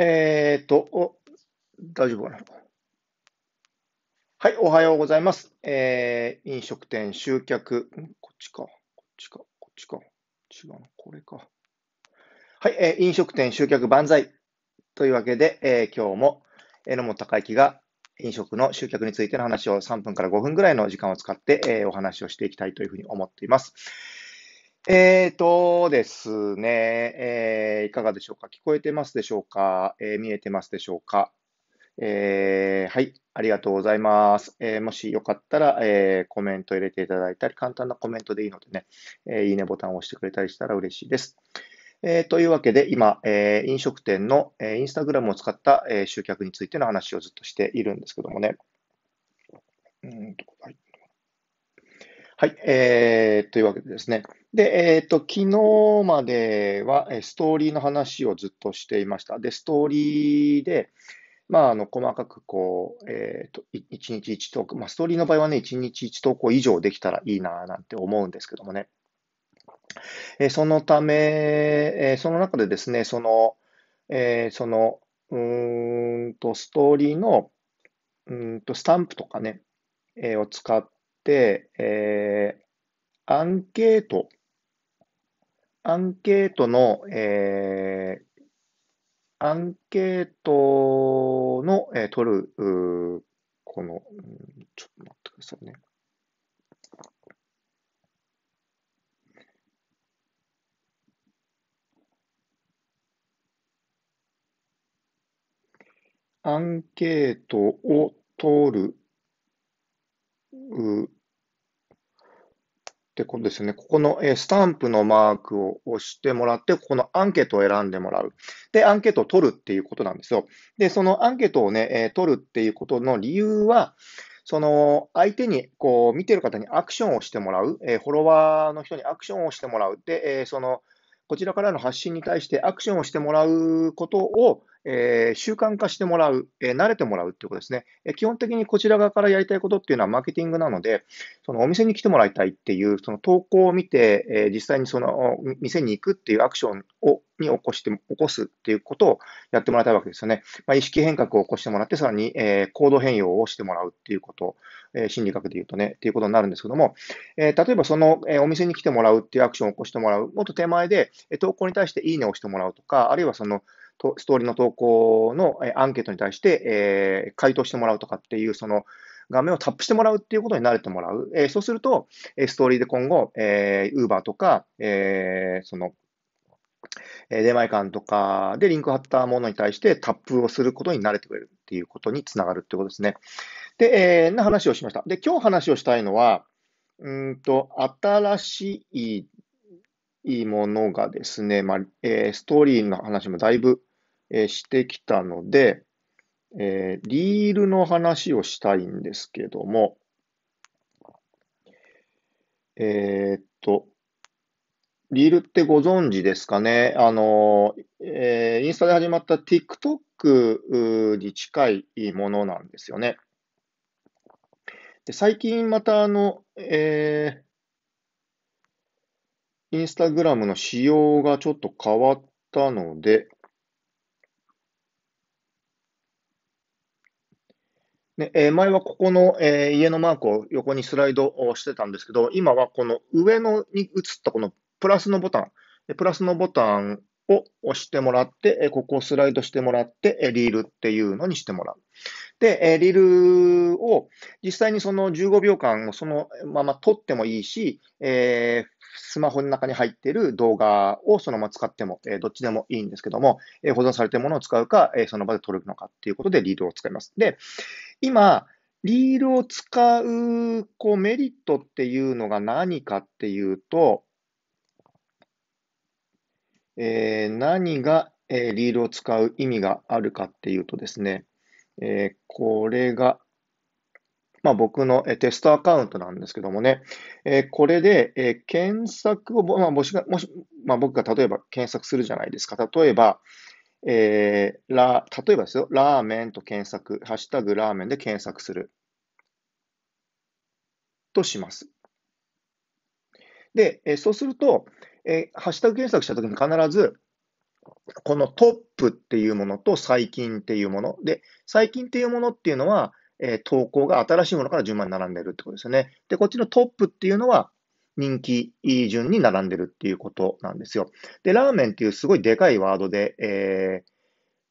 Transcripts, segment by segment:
えー、っと、大丈夫かな。はい、おはようございます。えー、飲食店集客。こっちか、こっちか、こっちか。違うこれか。はい、えー、飲食店集客万歳。というわけで、えー、今日も、榎本隆之が飲食の集客についての話を3分から5分ぐらいの時間を使って、えー、お話をしていきたいというふうに思っています。えーとですね、えー、いかがでしょうか。聞こえてますでしょうか。えー、見えてますでしょうか。えー、はい、ありがとうございます。えー、もしよかったら、えー、コメント入れていただいたり、簡単なコメントでいいのでね、えいいねボタンを押してくれたりしたら嬉しいです。えというわけで、今、え飲食店の、えインスタグラムを使った、え集客についての話をずっとしているんですけどもね。うんはいはい、えー、というわけでですね。で、えっ、ー、と、昨日までは、えストーリーの話をずっとしていました。で、ストーリーで、まあ、あの、細かくこう、えっ、ー、と、1日1投稿、まあ、ストーリーの場合はね、1日1投稿以上できたらいいな、なんて思うんですけどもね。えそのため、えその中でですね、その、えその、うーんと、ストーリーの、うんと、スタンプとかね、えを使っ、えー、アンケート、アンケートの、えー、アンケートの、えー、取る、この、ちょっと待ってくださいね。アンケートを取る、ってことですね。ここの、えスタンプのマークを押してもらって、ここのアンケートを選んでもらう。で、アンケートを取るっていうことなんですよ。で、そのアンケートをね、え取るっていうことの理由は、その相手に、こう、見てる方にアクションをしてもらう、えフォロワーの人にアクションをしてもらう。で、えその、こちらからの発信に対してアクションをしてもらうことを、えー、習慣化してもらう、えー、慣れてもらうっていうことですね、えー、基本的にこちら側からやりたいことっていうのはマーケティングなので、そのお店に来てもらいたいっていう、その投稿を見て、えー、実際にその店に行くっていうアクションをに起こして、起こすっていうことをやってもらいたいわけですよね。まあ、意識変革を起こしてもらって、さらに、えー、行動変容をしてもらうっていうこと、えー、心理学で言うとね、っていうことになるんですけども、えー、例えばその、えー、お店に来てもらうっていうアクションを起こしてもらう、もっと手前で、えー、投稿に対していいねをしてもらうとか、あるいはその、ストーリーの投稿の、アンケートに対して、え回答してもらうとかっていう、その、画面をタップしてもらうっていうことに慣れてもらう。えそうすると、ストーリーで今後、えー、Uber とか、えその、えマ出前館とかでリンク貼ったものに対してタップをすることに慣れてくれるっていうことにつながるってことですね。で、えー、な話をしました。で、今日話をしたいのは、うんと、新しいものがですね、まあえー、ストーリーの話もだいぶえしてきたので、えー、リールの話をしたいんですけども、えー、っと、リールってご存知ですかねあの、えー、インスタで始まった TikTok に近いものなんですよね。で最近またあの、えー、インスタグラムの仕様がちょっと変わったので、ねえ前はここの、え家のマークを横にスライドをしてたんですけど、今はこの上のに映ったこのプラスのボタン、プラスのボタンを押してもらって、ここをスライドしてもらって、リールっていうのにしてもらう。で、リールを実際にその15秒間をそのまま撮ってもいいし、えスマホの中に入っている動画をそのまま使っても、えどっちでもいいんですけども、え保存されているものを使うか、えその場で撮るのかっていうことでリールを使います。で、今、リールを使うこうメリットっていうのが何かっていうと、えー、何が、えー、リールを使う意味があるかっていうとですね、えー、これが、まあ、僕のテストアカウントなんですけどもね、えこれで、え検索を、まあもしもしまあ、僕が例えば検索するじゃないですか。例えば、えー、ラ例えばですよ、ラーメンと検索、ハッシュタグラーメンで検索するとします。で、えー、そうすると、えー、ハッシュタグ検索したときに必ず、このトップっていうものと最近っていうもの。で、最近っていうものっていうのは、えー、投稿が新しいものから順番に並んでるってことですよね。で、こっちのトップっていうのは、人気順に並んでるっていうことなんですよ。で、ラーメンっていうすごいでかいワードで、えー、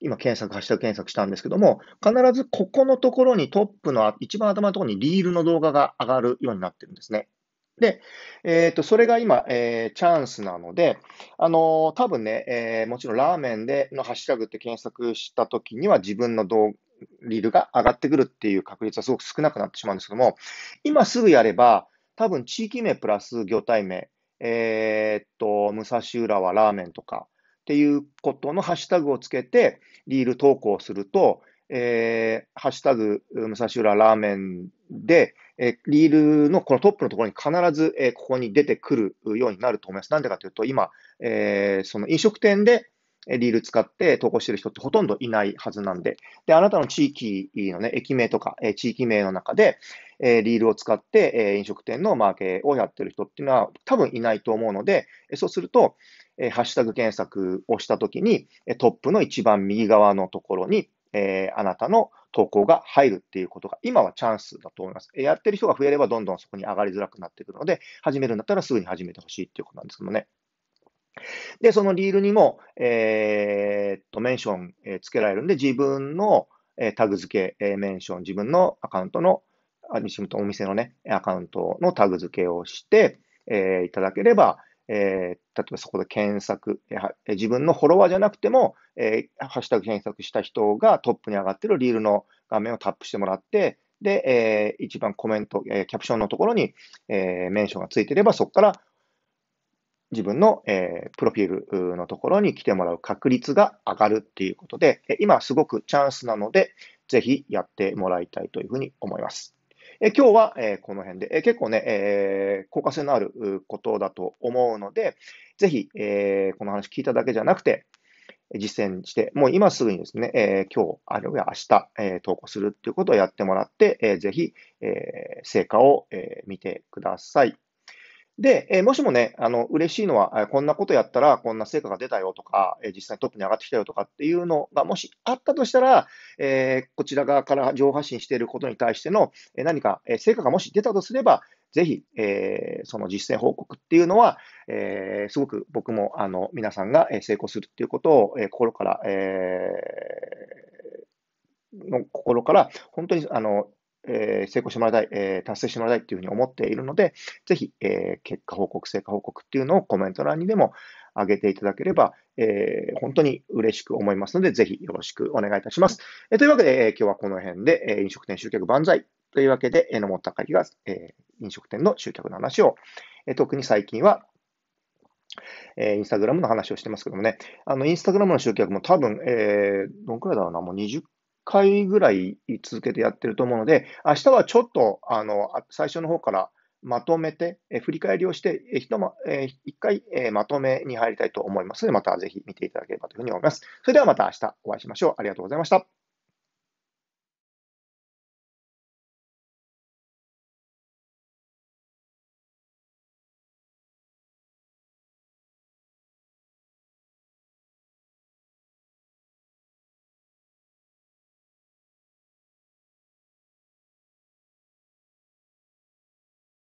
今検索、ハッシュタグ検索したんですけども、必ずここのところにトップの一番頭のところにリールの動画が上がるようになってるんですね。で、えっ、ー、と、それが今、えー、チャンスなので、あのー、多分ね、えー、もちろんラーメンでのハッシュタグって検索した時には自分の動リールが上がってくるっていう確率はすごく少なくなってしまうんですけども、今すぐやれば、多分地域名プラス業態名、えー、っと、武蔵浦和ラーメンとかっていうことのハッシュタグをつけて、リール投稿すると、えー、ハッシュタグ、武蔵浦ラーメンで、えー、リールのこのトップのところに必ず、えー、ここに出てくるようになると思います。なんでかというと、今、えー、その飲食店で、リール使って投稿してる人ってほとんどいないはずなんで、で、あなたの地域のね、駅名とか、え地域名の中で、えリールを使って、え飲食店のマーケをやってる人っていうのは多分いないと思うので、そうすると、えハッシュタグ検索をしたときに、トップの一番右側のところに、えあなたの投稿が入るっていうことが、今はチャンスだと思います。やってる人が増えれば、どんどんそこに上がりづらくなってくるので、始めるんだったらすぐに始めてほしいっていうことなんですけどね。で、そのリールにも、えー、っと、メンション、え付けられるんで、自分の、えタグ付け、えメンション、自分のアカウントの、あ西本お店のね、アカウントのタグ付けをして、えー、いただければ、えー、例えばそこで検索、え自分のフォロワーじゃなくても、えー、ハッシュタグ検索した人がトップに上がってるリールの画面をタップしてもらって、で、えー、一番コメント、えー、キャプションのところに、えー、メンションがついてれば、そこから自分の、えプロフィールのところに来てもらう確率が上がるっていうことで、今すごくチャンスなので、ぜひやってもらいたいというふうに思います。え今日は、えこの辺で、え結構ね、え効果性のあることだと思うので、ぜひ、えこの話聞いただけじゃなくて、実践して、もう今すぐにですね、え今日、あるいは明日、え投稿するっていうことをやってもらって、えー、ぜひ、え成果を、え見てください。で、えもしもね、あの、嬉しいのは、こんなことやったら、こんな成果が出たよとか、え実際トップに上がってきたよとかっていうのが、もしあったとしたら、えー、こちら側から上発信していることに対しての、え何か、え成果がもし出たとすれば、ぜひ、えー、その実践報告っていうのは、えー、すごく僕も、あの、皆さんが成功するっていうことを、え心から、えー、の心から、本当に、あの、えー、成功してもらいたい、えー、達成してもらいたいというふうに思っているので、ぜひ、えー、結果報告、成果報告っていうのをコメント欄にでも上げていただければ、えー、本当に嬉しく思いますので、ぜひよろしくお願いいたします。えー、というわけで、えー、今日はこの辺で、えー、飲食店集客万歳というわけで、えー、野本隆が、えー、飲食店の集客の話を、えー、特に最近はえー、インスタグラムの話をしてますけどもね、あの、インスタグラムの集客も多分、えー、どんくらいだろうな、もう20回ぐらい続けてやってると思うので、明日はちょっと、あの、最初の方からまとめて、え振り返りをして、えひとま、え一回、えまとめに入りたいと思いますので、またぜひ見ていただければというふうに思います。それではまた明日お会いしましょう。ありがとうございました。